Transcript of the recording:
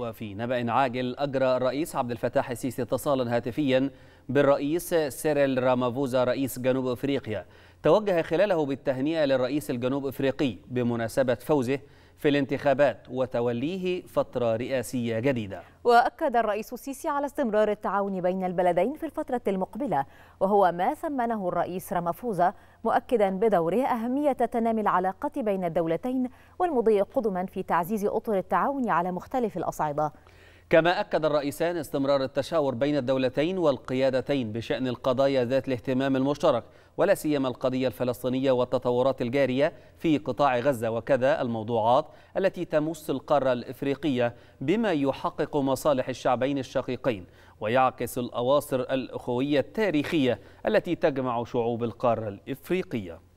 وفي نبأ عاجل أجرى الرئيس عبد الفتاح السيسي اتصالا هاتفيا بالرئيس سيريل رامافوزا رئيس جنوب أفريقيا توجه خلاله بالتهنئة للرئيس الجنوب أفريقي بمناسبة فوزه في الانتخابات وتوليه فترة رئاسية جديدة وأكد الرئيس السيسي على استمرار التعاون بين البلدين في الفترة المقبلة وهو ما ثمنه الرئيس رامافوزا مؤكدا بدوره أهمية تنامي العلاقة بين الدولتين والمضي قدما في تعزيز أطر التعاون على مختلف الأصعدة كما أكد الرئيسان استمرار التشاور بين الدولتين والقيادتين بشأن القضايا ذات الاهتمام المشترك ولا سيما القضية الفلسطينية والتطورات الجارية في قطاع غزة وكذا الموضوعات التي تمس القارة الإفريقية بما يحقق مصالح الشعبين الشقيقين ويعكس الأواصر الأخوية التاريخية التي تجمع شعوب القارة الإفريقية